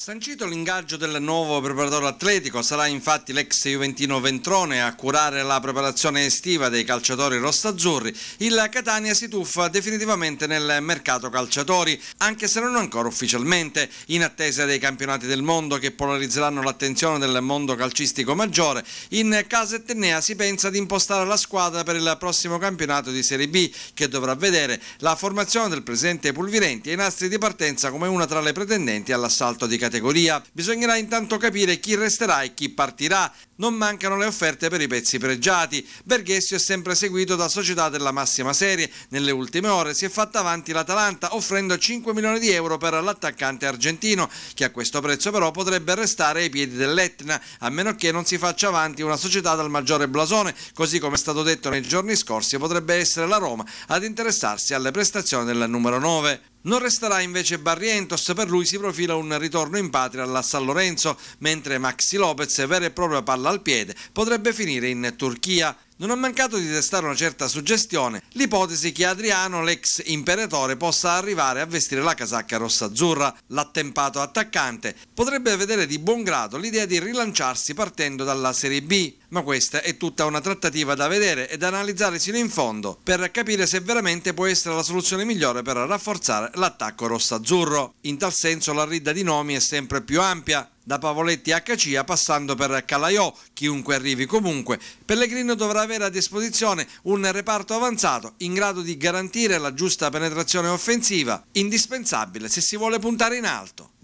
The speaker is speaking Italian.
Sancito l'ingaggio del nuovo preparatore atletico, sarà infatti l'ex Juventino Ventrone a curare la preparazione estiva dei calciatori rostazzurri. Il Catania si tuffa definitivamente nel mercato calciatori, anche se non ancora ufficialmente, in attesa dei campionati del mondo che polarizzeranno l'attenzione del mondo calcistico maggiore. In casa Etnea si pensa di impostare la squadra per il prossimo campionato di Serie B, che dovrà vedere la formazione del presidente Pulvirenti e i nastri di partenza come una tra le pretendenti all'assalto di Catania categoria. Bisognerà intanto capire chi resterà e chi partirà. Non mancano le offerte per i pezzi pregiati. Berghessio è sempre seguito da società della massima serie. Nelle ultime ore si è fatta avanti l'Atalanta offrendo 5 milioni di euro per l'attaccante argentino, che a questo prezzo però potrebbe restare ai piedi dell'Etna, a meno che non si faccia avanti una società dal maggiore blasone, così come è stato detto nei giorni scorsi potrebbe essere la Roma ad interessarsi alle prestazioni del numero 9. Non resterà invece Barrientos, per lui si profila un ritorno in patria alla San Lorenzo, mentre Maxi Lopez, vera e propria palla al piede, potrebbe finire in Turchia non ha mancato di testare una certa suggestione l'ipotesi che Adriano, l'ex imperatore, possa arrivare a vestire la casacca rossa-azzurra. L'attempato attaccante potrebbe vedere di buon grado l'idea di rilanciarsi partendo dalla Serie B, ma questa è tutta una trattativa da vedere e da analizzare sino in fondo per capire se veramente può essere la soluzione migliore per rafforzare l'attacco rossa-azzurro. In tal senso la ridda di nomi è sempre più ampia, da Pavoletti HCA passando per Calaiò, chiunque arrivi comunque. Pellegrino dovrà avere a disposizione un reparto avanzato in grado di garantire la giusta penetrazione offensiva, indispensabile se si vuole puntare in alto.